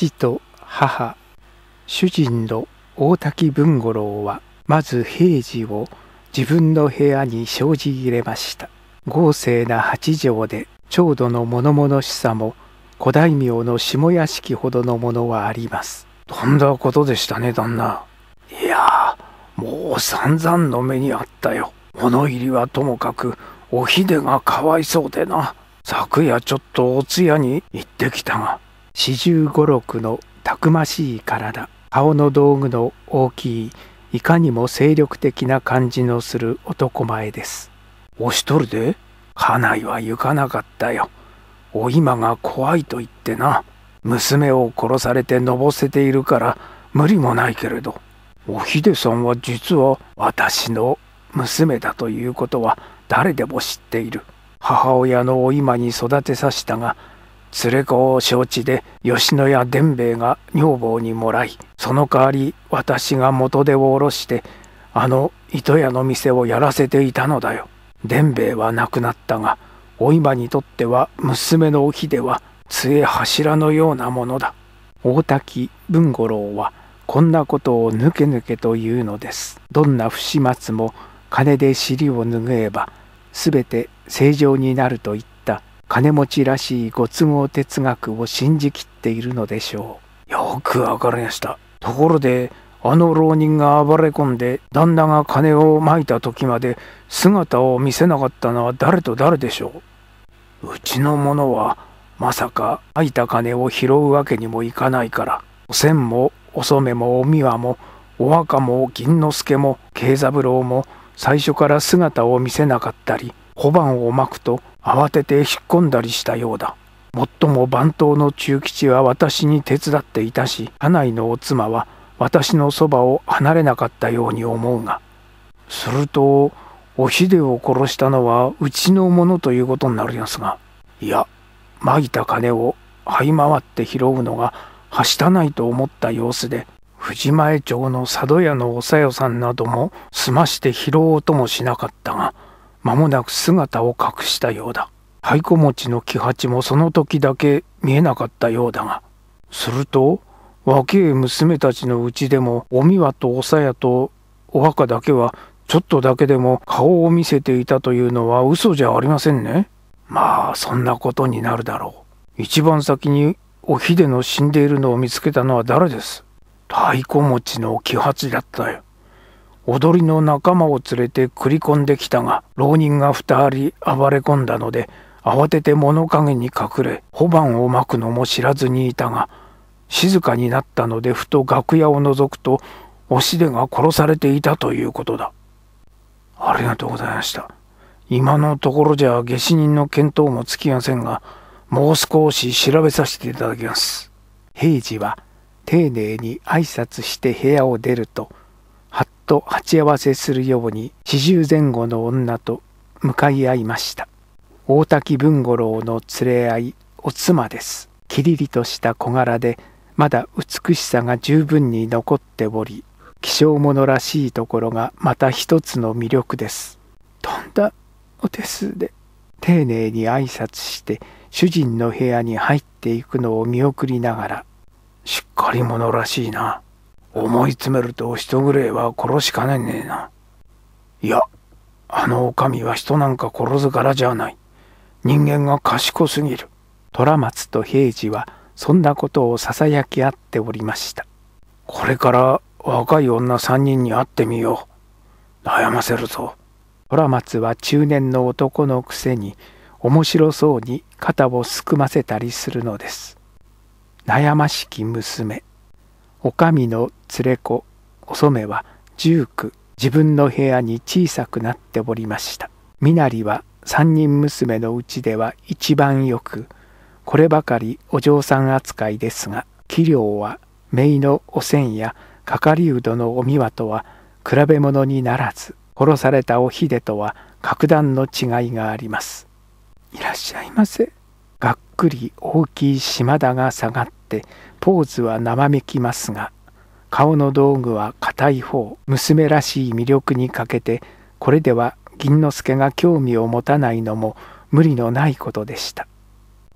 父と母主人の大滝文五郎はまず平次を自分の部屋に生じ入れました豪勢な八畳で長度の物々しさも古大名の下屋敷ほどのものはありますとんだことでしたね旦那いやもう散々の目にあったよ物入りはともかくおひでがかわいそうでな昨夜ちょっとお通夜に行ってきたが四十五六のたくましい体顔の道具の大きいいかにも精力的な感じのする男前です押しとるで家内は行かなかったよお今が怖いと言ってな娘を殺されてのぼせているから無理もないけれどおひでさんは実は私の娘だということは誰でも知っている母親のお今に育てさしたが連れ子を承知で吉野家伝兵衛が女房にもらいその代わり私が元手を下ろしてあの糸屋の店をやらせていたのだよ伝兵衛は亡くなったがお今にとっては娘のお日では杖柱のようなものだ大滝文五郎はこんなことをぬけぬけと言うのですどんな不始末も金で尻を拭えばすべて正常になると言って金持ちらしいご都合哲学を信じきっているのでしょう。よくわかりました。ところで、あの浪人が暴れ込んで旦那が金をまいた時まで姿を見せなかったのは誰と誰でしょううちの者はまさかまいた金を拾うわけにもいかないからおせもお染もおみわもお若も銀之助も慶三郎も最初から姿を見せなかったり小判をまくと慌てて引っ込んだりしたようだ。もっとも番頭の中吉は私に手伝っていたし、家内のお妻は私のそばを離れなかったように思うが。すると、お秀を殺したのはうちの者ということになりますが、いや、まいた金を這い回って拾うのがはしたないと思った様子で、藤前町の佐渡屋のおさよさんなども済まして拾おうともしなかったが、間もなく姿を隠したようだ太鼓持ちの木八もその時だけ見えなかったようだがすると若え娘たちのうちでもおみわとおさやとお墓だけはちょっとだけでも顔を見せていたというのは嘘じゃありませんねまあそんなことになるだろう一番先にお秀の死んでいるのを見つけたのは誰です太鼓持ちの気八だったよ踊りの仲間を連れて繰り込んできたが浪人が2人暴れ込んだので慌てて物陰に隠れ小判をまくのも知らずにいたが静かになったのでふと楽屋を覗くとおしでが殺されていたということだありがとうございました今のところじゃ下死人の見当もつきませんがもう少し調べさせていただきます平次は丁寧に挨拶して部屋を出るとと鉢合わせするように四十前後の女と向かい合いました大滝文五郎の連れ合いお妻ですきりりとした小柄でまだ美しさが十分に残っており希少者らしいところがまた一つの魅力ですとんだお手数で丁寧に挨拶して主人の部屋に入っていくのを見送りながらしっかり者らしいな思い詰めると人ぐれえは殺しかねねえな。いや、あの女将は人なんか殺すからじゃない。人間が賢すぎる。虎松と平次はそんなことをささやき合っておりました。これから若い女3人に会ってみよう。悩ませるぞ。虎松は中年の男のくせに面白そうに肩をすくませたりするのです。悩ましき娘。お上の連れ子お染は十九自分の部屋に小さくなっておりました身なりは三人娘のうちでは一番よくこればかりお嬢さん扱いですが器量は姪のおせんやかかりうどのおみわとは比べ物にならず殺されたおひでとは格段の違いがありますいらっしゃいませがっくり大きい島田が下がってポーズは生めきますが顔の道具は硬い方娘らしい魅力に欠けてこれでは銀之助が興味を持たないのも無理のないことでした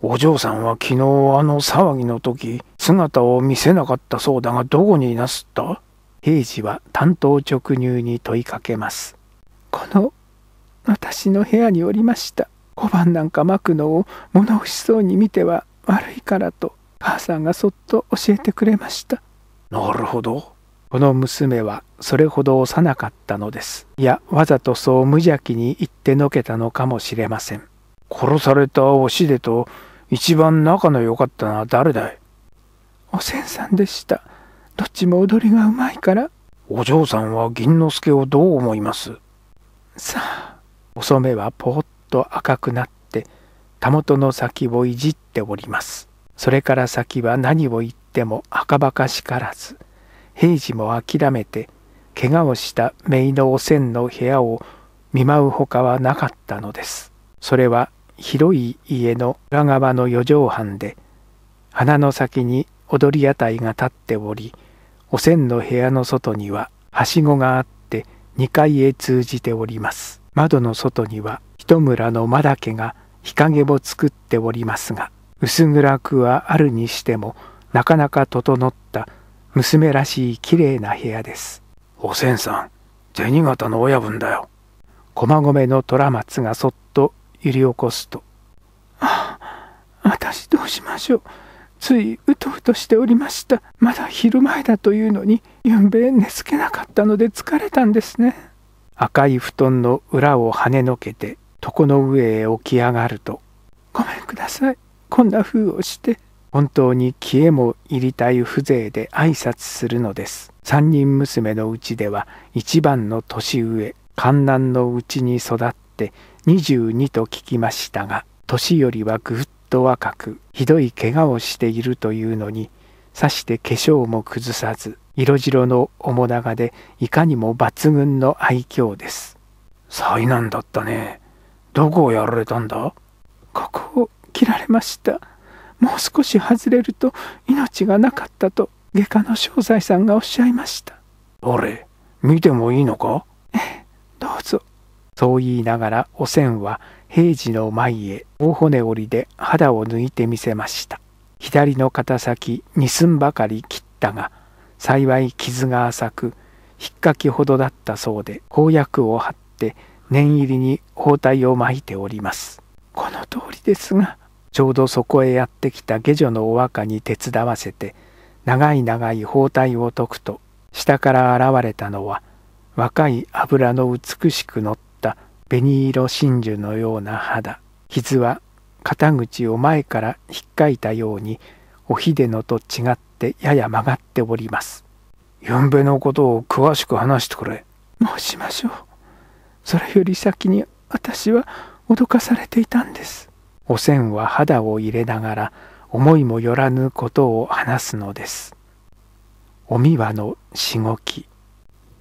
お嬢さんは昨日あの騒ぎの時姿を見せなかったそうだがどこにいなすった平次は単刀直入に問いかけますこの私の部屋におりました小判なんか巻くのを物欲しそうに見ては悪いからと母さんがそっと教えてくれましたなるほどこの娘はそれほど幼かったのですいやわざとそう無邪気に言ってのけたのかもしれません殺されたおしでと一番仲の良かったのは誰だいおせんさんでしたどっちも踊りがうまいからお嬢さんは銀之助をどう思いますさあお染はぽーっと赤くなってたもとの先をいじっておりますそれから先は何を言ってもはかばかしからず平次も諦めて怪我をした姪のおせの部屋を見舞うほかはなかったのですそれは広い家の裏側の四畳半で花の先に踊り屋台が立っておりおせの部屋の外にははしごがあって2階へ通じております窓の外には一村の間だけが日陰を作っておりますが薄暗くはあるにしてもなかなか整った娘らしい綺麗な部屋ですおせんさん銭形の親分だよ駒込の虎松がそっと揺り起こすと「ああ私どうしましょうついうとうとしておりましたまだ昼前だというのにゆんべ寝つけなかったので疲れたんですね」赤い布団の裏をはねのけて床の上へ起き上がると「ごめんくださいこんな風をして本当に消えも入りたい風情で挨拶するのです三人娘のうちでは一番の年上観南のうちに育って22と聞きましたが年よりはぐっと若くひどい怪我をしているというのにさして化粧も崩さず色白の面長でいかにも抜群の愛嬌です災難だったねどこをやられたんだここ切られましたもう少し外れると命がなかったと外科の正斎さんがおっしゃいましたあれ見てもいいのかええどうぞそう言いながらおせんは平次の前へ大骨折りで肌を抜いてみせました左の肩先2寸ばかり切ったが幸い傷が浅く引っかきほどだったそうで公約を張って念入りに包帯を巻いておりますこの通りですがちょうどそこへやってきた下女のお若に手伝わせて長い長い包帯を解くと下から現れたのは若い油の美しく乗った紅色真珠のような肌傷は肩口を前から引っかいたようにおひでのと違ってやや曲がっておりますゆんべのことを詳しく話してくれもうしましょうそれより先に私は脅かされていたんですおせんは肌を入れながら思いもよらぬことを話すのです。おみわのしごき。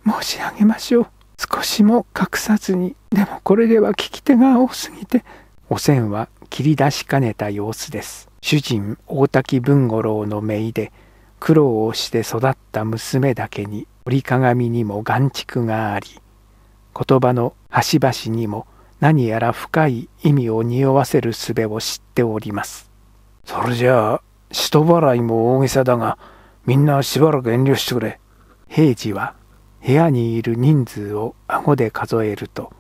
申し上げましょう。少しも隠さずに。でもこれでは聞き手が多すぎて。おせんは切り出しかねた様子です。主人大滝文五郎の姪で苦労をして育った娘だけに折り鏡にも眼蓄があり言葉の端々にも「何やら深い意味を匂わせる術を知っております。それじゃあ、使徒払いも大げさだが、みんなしばらく遠慮してくれ。平次は部屋にいる人数を顎で数えると、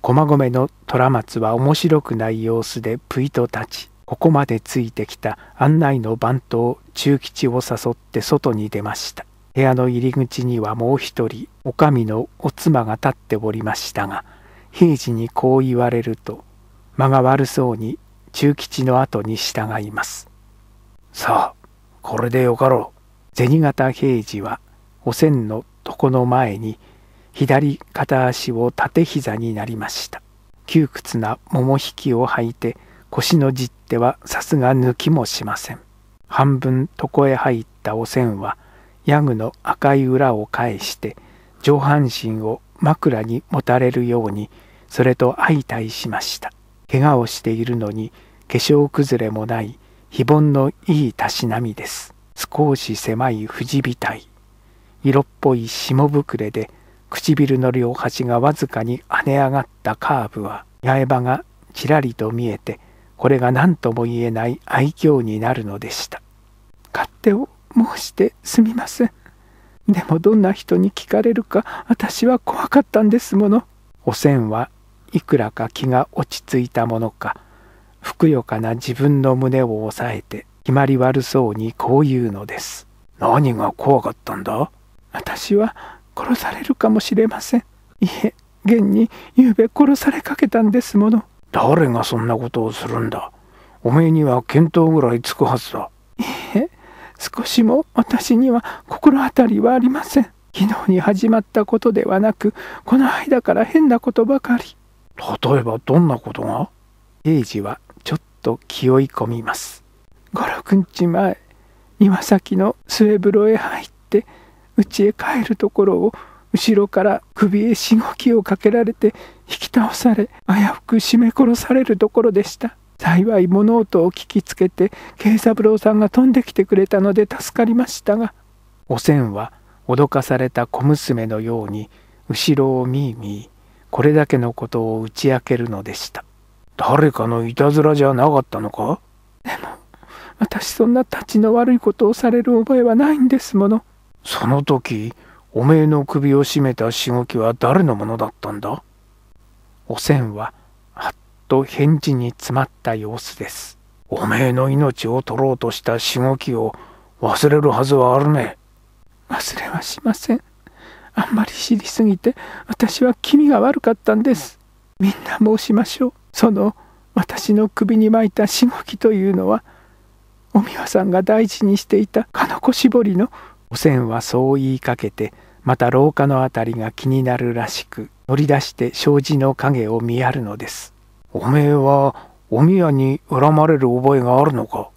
駒込の虎松は面白くない様子でぷいと立ち、ここまでついてきた案内の番頭中吉を誘って外に出ました。部屋の入り口にはもう一人、女将のお妻が立っておりましたが、平次にこう言われると間が悪そうに中吉の後に従います。さあこれでよかろう。銭形平次はおせんの床の前に左片足を縦膝になりました。窮屈な桃引きを履いて腰のじっ手はさすが抜きもしません。半分床へ入ったおせんはヤグの赤い裏を返して上半身を枕に持たれるようにそれと相対しました怪我をしているのに化粧崩れもない非凡のいいたしなみです少し狭い藤びた体色っぽい霜膨れで唇の両端がわずかに跳ね上がったカーブは八重歯がちらりと見えてこれが何とも言えない愛嬌になるのでした勝手を申してすみませんでもどんな人に聞かれるか私は怖かったんですもの。おせんはいくらか気が落ち着いたものかふくよかな自分の胸を押さえて決まり悪そうにこう言うのです。何が怖かったんだ私は殺されるかもしれません。いえ、現にゆうべ殺されかけたんですもの。誰がそんなことをするんだおめえには見当ぐらいつくはずだ。いえ、少しも私には心当たりはありません。昨日に始まったことではなく、この間から変なことばかり。例えばどんなことが平次はちょっと気負い込みます。五六日前、庭先の末風呂へ入って、家へ帰るところを後ろから首へしごきをかけられて引き倒され危うく絞め殺されるところでした幸い物音を聞きつけて慶三郎さんが飛んできてくれたので助かりましたがおせんは脅かされた小娘のように後ろを見い見いこれだけのことを打ち明けるのでした誰かのいたずらじゃなかったのかでも私そんな立ちの悪いことをされる覚えはないんですものその時おめえの首を絞めたしごきは誰のものだったんだおせんはと返事に詰まった様子です。おめえの命を取ろうとしたしごきを忘れるはずはあるね。忘れはしません。あんまり知りすぎて私は気味が悪かったんです。みんな申しましょう。その私の首に巻いたしごきというのはおみわさんが大事にしていたかのこ絞りのおせんはそう言いかけてまた廊下の辺りが気になるらしく乗り出して障子の影を見やるのです。おめえはお宮に恨まれる覚えがあるのか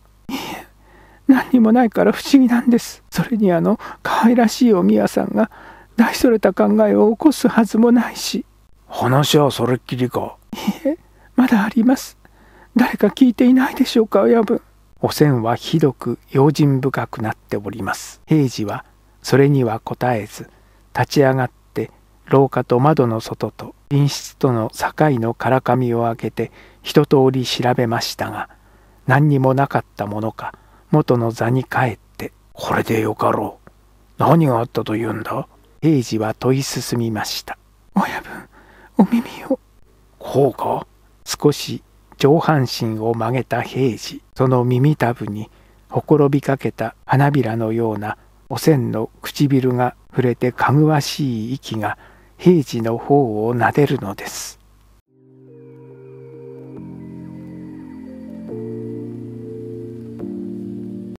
何にもないから不思議なんですそれにあの可愛らしいお宮さんが大それた考えを起こすはずもないし話はそれっきりかいえまだあります誰か聞いていないでしょうか親分おせんはひどく用心深くなっております平次はそれには答えず立ち上がって廊下と窓の外と隣室との境のからかみを開けて一通り調べましたが何にもなかったものか元の座に帰って「これでよかろう何があったと言うんだ?」平次は問い進みました「親分お耳を」こうか少し上半身を曲げた平次その耳たぶにほころびかけた花びらのようなおせんの唇が触れてかぐわしい息が平次の方を撫でるのです